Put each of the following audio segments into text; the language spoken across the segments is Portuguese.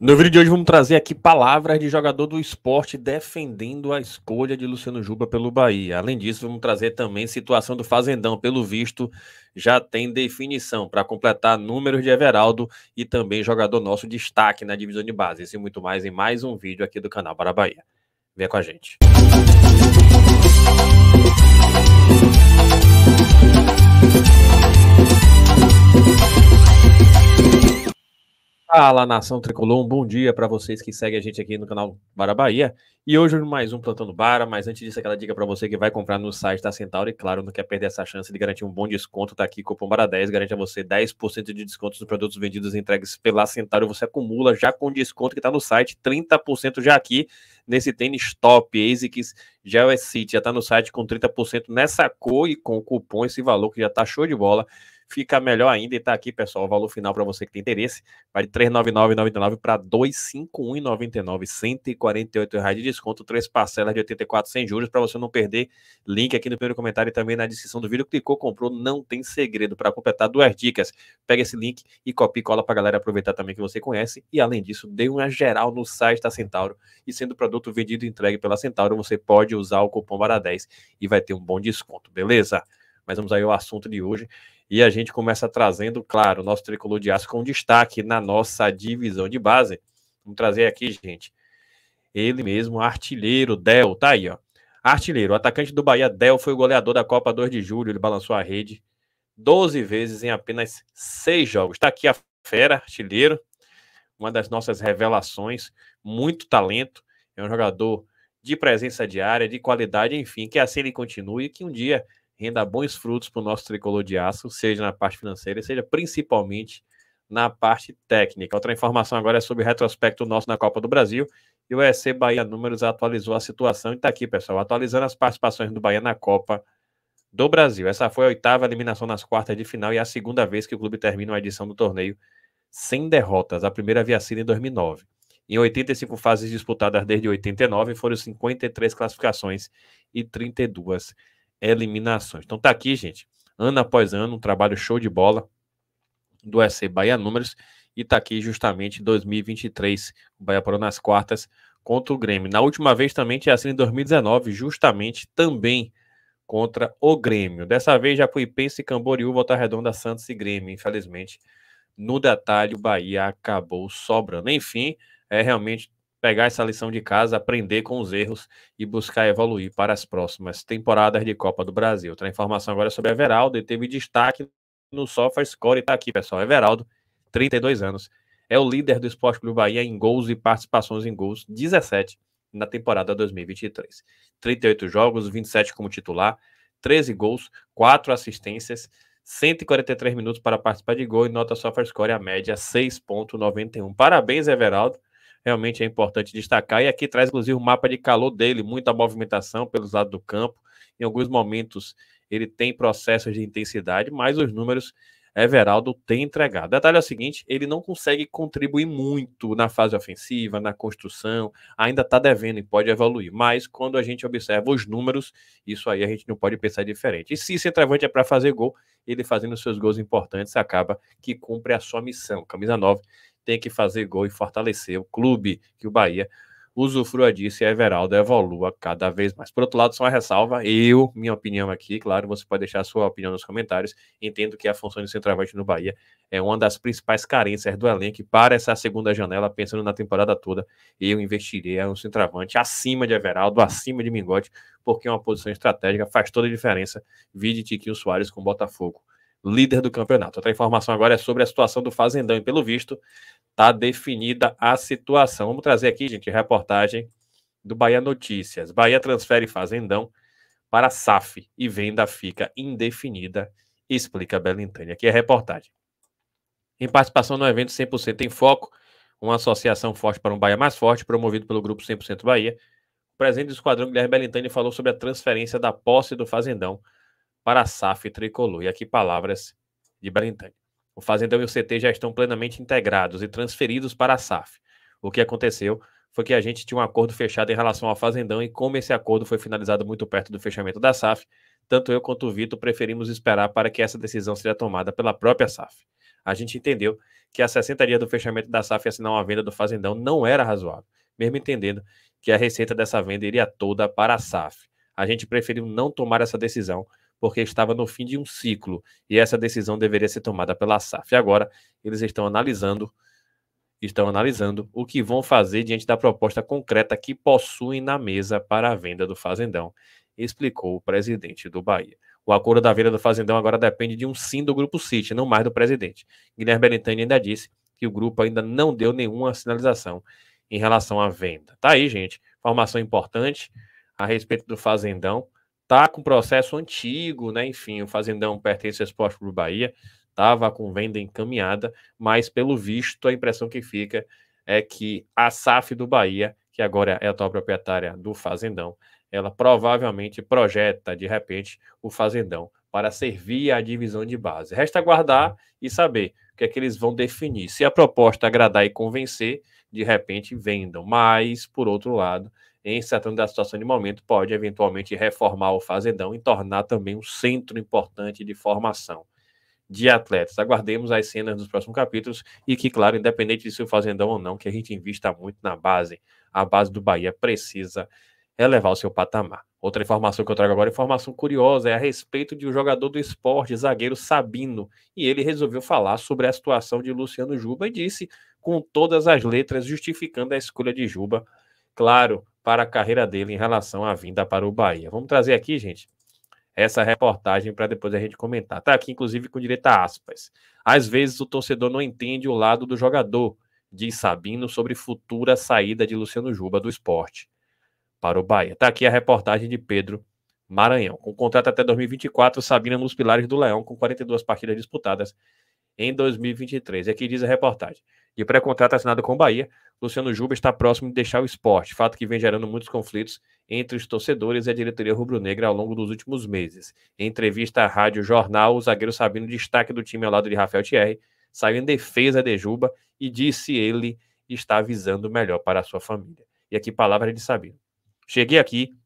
No vídeo de hoje vamos trazer aqui palavras de jogador do esporte defendendo a escolha de Luciano Juba pelo Bahia. Além disso, vamos trazer também situação do Fazendão, pelo visto, já tem definição para completar números de Everaldo e também jogador nosso destaque na divisão de base. Isso e muito mais em mais um vídeo aqui do canal Para Bahia. Vem com a gente. Música Fala, nação tricolor, um bom dia para vocês que seguem a gente aqui no canal Bara Bahia e hoje mais um Plantão do Bara, mas antes disso aquela dica para você que vai comprar no site da Centauri, e claro, não quer perder essa chance de garantir um bom desconto, tá aqui cupom BARA10, garante a você 10% de desconto nos produtos vendidos e entregues pela Centauri, você acumula já com desconto que tá no site, 30% já aqui nesse tênis top ASICS Gel City, já tá no site com 30% nessa cor e com o cupom esse valor que já tá show de bola fica melhor ainda. E tá aqui, pessoal, o valor final para você que tem interesse. Vai de R$ 399,99 para R$ 251,99, R$ 148,00 reais de desconto, três parcelas de 84 sem juros, para você não perder. Link aqui no primeiro comentário e também na descrição do vídeo. Clicou, comprou, não tem segredo. Para completar duas dicas, pega esse link e copia e cola para a galera aproveitar também que você conhece. E além disso, dê uma geral no site da Centauro. E sendo produto vendido e entregue pela Centauro, você pode usar o cupom VARA10 e vai ter um bom desconto, beleza? Mas vamos aí ao assunto de hoje. E a gente começa trazendo, claro, o nosso tricolor de aço com destaque na nossa divisão de base. Vamos trazer aqui, gente, ele mesmo, artilheiro, Del, tá aí, ó. Artilheiro, atacante do Bahia, Del foi o goleador da Copa 2 de julho, ele balançou a rede 12 vezes em apenas 6 jogos. Tá aqui a fera, artilheiro, uma das nossas revelações, muito talento, é um jogador de presença diária, de qualidade, enfim, que assim ele continue e que um dia renda bons frutos para o nosso tricolor de aço, seja na parte financeira, seja principalmente na parte técnica. Outra informação agora é sobre o retrospecto nosso na Copa do Brasil, e o EC Bahia Números atualizou a situação e está aqui, pessoal, atualizando as participações do Bahia na Copa do Brasil. Essa foi a oitava eliminação nas quartas de final e é a segunda vez que o clube termina uma edição do torneio sem derrotas. A primeira havia sido em 2009. Em 85 fases disputadas desde 89, foram 53 classificações e 32 eliminações. Então tá aqui, gente, ano após ano, um trabalho show de bola do EC Bahia Números e está aqui justamente em 2023. O Bahia parou nas quartas contra o Grêmio. Na última vez também tinha sido em 2019, justamente também contra o Grêmio. Dessa vez, e Camboriú, Volta Redonda, Santos e Grêmio. Infelizmente, no detalhe, o Bahia acabou sobrando. Enfim, é realmente pegar essa lição de casa, aprender com os erros e buscar evoluir para as próximas temporadas de Copa do Brasil. Outra informação agora sobre Everaldo, ele teve destaque no SofaScore e está aqui, pessoal. Everaldo 32 anos. É o líder do Esporte Clube Bahia em gols e participações em gols, 17 na temporada 2023. 38 jogos, 27 como titular, 13 gols, 4 assistências, 143 minutos para participar de gol e nota score a média 6.91. Parabéns, Everaldo. Realmente é importante destacar. E aqui traz, inclusive, o um mapa de calor dele, muita movimentação pelos lados do campo. Em alguns momentos ele tem processos de intensidade, mas os números Everaldo tem entregado. Detalhe é o seguinte: ele não consegue contribuir muito na fase ofensiva, na construção, ainda está devendo e pode evoluir. Mas quando a gente observa os números, isso aí a gente não pode pensar diferente. E se centroavante é para fazer gol, ele fazendo seus gols importantes acaba que cumpre a sua missão. Camisa 9 tem que fazer gol e fortalecer o clube que o Bahia usufrua disso e a Everaldo evolua cada vez mais. Por outro lado, só uma ressalva, eu, minha opinião aqui, claro, você pode deixar sua opinião nos comentários, entendo que a função de centroavante no Bahia é uma das principais carências do elenco para essa segunda janela, pensando na temporada toda, eu investiria um centroavante acima de Everaldo, acima de Mingote, porque é uma posição estratégica, faz toda a diferença, vide Tiquinho Soares com o Botafogo líder do campeonato. Outra informação agora é sobre a situação do Fazendão, e pelo visto, está definida a situação. Vamos trazer aqui, gente, reportagem do Bahia Notícias. Bahia transfere Fazendão para SAF e venda fica indefinida, explica Belintani. Aqui é a reportagem. Em participação no evento 100% em Foco, uma associação forte para um Bahia mais forte, promovido pelo Grupo 100% Bahia, o presidente do esquadrão Guilherme Belintani falou sobre a transferência da posse do Fazendão para a SAF Tricolor. E aqui palavras de Belintani. O Fazendão e o CT já estão plenamente integrados e transferidos para a SAF. O que aconteceu foi que a gente tinha um acordo fechado em relação ao Fazendão e como esse acordo foi finalizado muito perto do fechamento da SAF, tanto eu quanto o Vitor preferimos esperar para que essa decisão seja tomada pela própria SAF. A gente entendeu que a 60 dias do fechamento da SAF e assinar uma venda do Fazendão não era razoável, mesmo entendendo que a receita dessa venda iria toda para a SAF. A gente preferiu não tomar essa decisão porque estava no fim de um ciclo e essa decisão deveria ser tomada pela SAF. Agora, eles estão analisando estão analisando o que vão fazer diante da proposta concreta que possuem na mesa para a venda do fazendão, explicou o presidente do Bahia. O acordo da venda do fazendão agora depende de um sim do grupo City, não mais do presidente. Guilherme Belintani ainda disse que o grupo ainda não deu nenhuma sinalização em relação à venda. Tá aí, gente, informação importante a respeito do fazendão tá com processo antigo, né? Enfim, o Fazendão pertence ao Esporte Clube Bahia, estava com venda encaminhada, mas pelo visto a impressão que fica é que a SAF do Bahia, que agora é a atual proprietária do Fazendão, ela provavelmente projeta de repente o Fazendão para servir à divisão de base. Resta aguardar e saber que é que eles vão definir. Se a proposta agradar e convencer, de repente vendam. Mas, por outro lado, em certa da situação de momento, pode eventualmente reformar o Fazendão e tornar também um centro importante de formação de atletas. Aguardemos as cenas dos próximos capítulos e que, claro, independente de se o Fazendão ou não, que a gente invista muito na base. A base do Bahia precisa elevar o seu patamar. Outra informação que eu trago agora, informação curiosa, é a respeito de um jogador do esporte, zagueiro Sabino. E ele resolveu falar sobre a situação de Luciano Juba e disse com todas as letras, justificando a escolha de Juba, claro, para a carreira dele em relação à vinda para o Bahia. Vamos trazer aqui, gente, essa reportagem para depois a gente comentar. Está aqui, inclusive, com direito a aspas. Às vezes o torcedor não entende o lado do jogador, diz Sabino sobre futura saída de Luciano Juba do esporte para o Bahia. Está aqui a reportagem de Pedro Maranhão. Com contrato até 2024, Sabina nos é Pilares do Leão, com 42 partidas disputadas em 2023. E aqui diz a reportagem. De pré-contrato assinado com o Bahia, Luciano Juba está próximo de deixar o esporte, fato que vem gerando muitos conflitos entre os torcedores e a diretoria rubro-negra ao longo dos últimos meses. Em entrevista à Rádio Jornal, o zagueiro Sabino, destaque do time ao lado de Rafael Thierry, saiu em defesa de Juba e disse ele está avisando melhor para a sua família. E aqui palavras de Sabino. Cheguei aqui,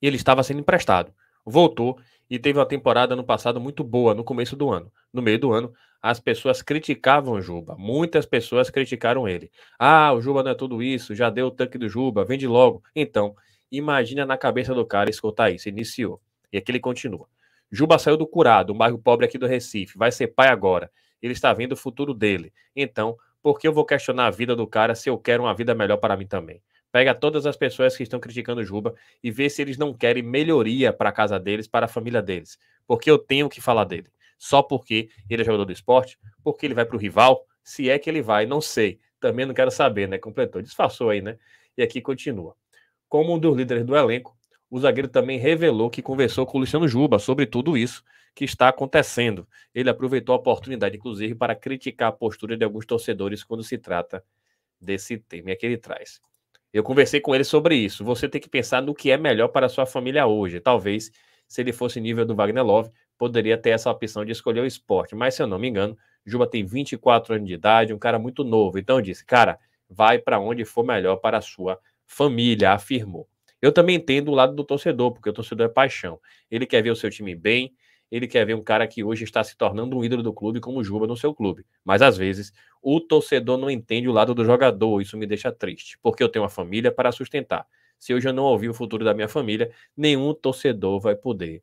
e ele estava sendo emprestado. Voltou e teve uma temporada no passado muito boa, no começo do ano. No meio do ano, as pessoas criticavam Juba. Muitas pessoas criticaram ele. Ah, o Juba não é tudo isso, já deu o tanque do Juba, vende logo. Então, imagina na cabeça do cara escutar isso. Iniciou. E aqui ele continua. Juba saiu do Curado, um bairro pobre aqui do Recife. Vai ser pai agora. Ele está vendo o futuro dele. Então, por que eu vou questionar a vida do cara se eu quero uma vida melhor para mim também? Pega todas as pessoas que estão criticando Juba e vê se eles não querem melhoria para a casa deles, para a família deles. Porque eu tenho que falar dele. Só porque ele é jogador do esporte, porque ele vai para o rival, se é que ele vai, não sei. Também não quero saber, né? Completou, disfarçou aí, né? E aqui continua. Como um dos líderes do elenco, o zagueiro também revelou que conversou com o Luciano Juba sobre tudo isso que está acontecendo. Ele aproveitou a oportunidade, inclusive, para criticar a postura de alguns torcedores quando se trata desse tema que ele traz. Eu conversei com ele sobre isso. Você tem que pensar no que é melhor para a sua família hoje. Talvez, se ele fosse nível do Wagner Love, poderia ter essa opção de escolher o esporte. Mas, se eu não me engano, Juba tem 24 anos de idade, um cara muito novo. Então, disse, cara, vai para onde for melhor para a sua família, afirmou. Eu também entendo o lado do torcedor, porque o torcedor é paixão. Ele quer ver o seu time bem, ele quer ver um cara que hoje está se tornando um ídolo do clube, como o Juba no seu clube. Mas às vezes o torcedor não entende o lado do jogador, isso me deixa triste, porque eu tenho uma família para sustentar. Se hoje eu não ouvir o futuro da minha família, nenhum torcedor vai poder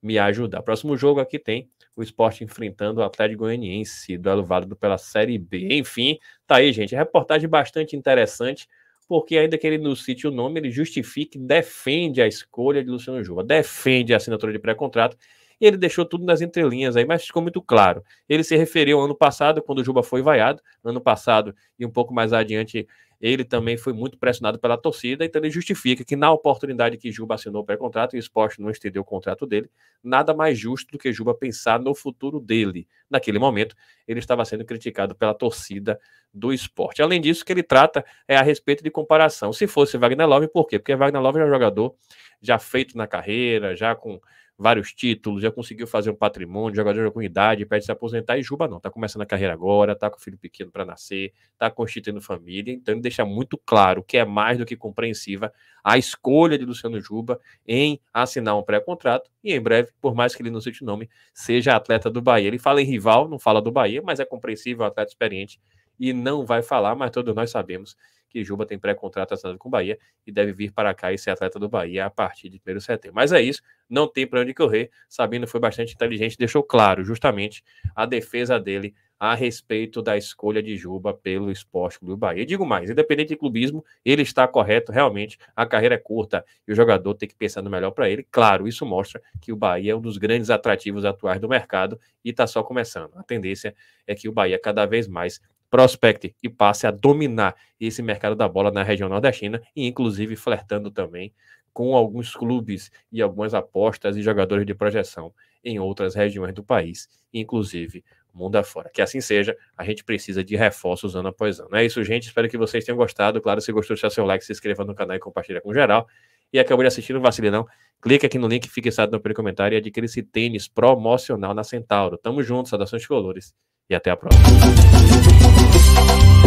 me ajudar. Próximo jogo aqui tem o esporte enfrentando o Atlético Goianiense, duelo válido pela Série B. Enfim, tá aí, gente. Reportagem bastante interessante, porque ainda que ele não cite o nome, ele justifique, defende a escolha de Luciano Juba, defende a assinatura de pré-contrato e ele deixou tudo nas entrelinhas aí, mas ficou muito claro. Ele se referiu ano passado, quando o Juba foi vaiado, ano passado e um pouco mais adiante, ele também foi muito pressionado pela torcida, então ele justifica que na oportunidade que Juba assinou o pré-contrato e o esporte não estendeu o contrato dele, nada mais justo do que Juba pensar no futuro dele. Naquele momento, ele estava sendo criticado pela torcida do esporte. Além disso, que ele trata é a respeito de comparação. Se fosse Wagner Love, por quê? Porque Wagner Love é um jogador já feito na carreira, já com vários títulos, já conseguiu fazer um patrimônio, jogador com idade, pede se aposentar e Juba não, tá começando a carreira agora, tá com filho pequeno para nascer, tá constituindo família, então ele deixa muito claro que é mais do que compreensiva a escolha de Luciano Juba em assinar um pré-contrato e em breve, por mais que ele não cite o nome, seja atleta do Bahia. Ele fala em rival, não fala do Bahia, mas é compreensível, é atleta experiente e não vai falar, mas todos nós sabemos que Juba tem pré-contrato assinado com o Bahia e deve vir para cá e ser atleta do Bahia a partir de 1 de setembro. Mas é isso, não tem para onde correr. Sabino foi bastante inteligente, deixou claro justamente a defesa dele a respeito da escolha de Juba pelo Esporte Clube Bahia. E digo mais, independente de clubismo, ele está correto, realmente, a carreira é curta e o jogador tem que pensar no melhor para ele. Claro, isso mostra que o Bahia é um dos grandes atrativos atuais do mercado e está só começando. A tendência é que o Bahia cada vez mais prospecte e passe a dominar esse mercado da bola na região nordestina e inclusive flertando também com alguns clubes e algumas apostas e jogadores de projeção em outras regiões do país, inclusive mundo afora. Que assim seja, a gente precisa de reforços ano após ano. É isso, gente. Espero que vocês tenham gostado. Claro, se gostou, deixa seu like, se inscreva no canal e compartilha com geral. E acabou de assistir, não vacile não. Clique aqui no link fixado no primeiro comentário e adquira esse tênis promocional na Centauro. Tamo junto, saudações de colores e até a próxima.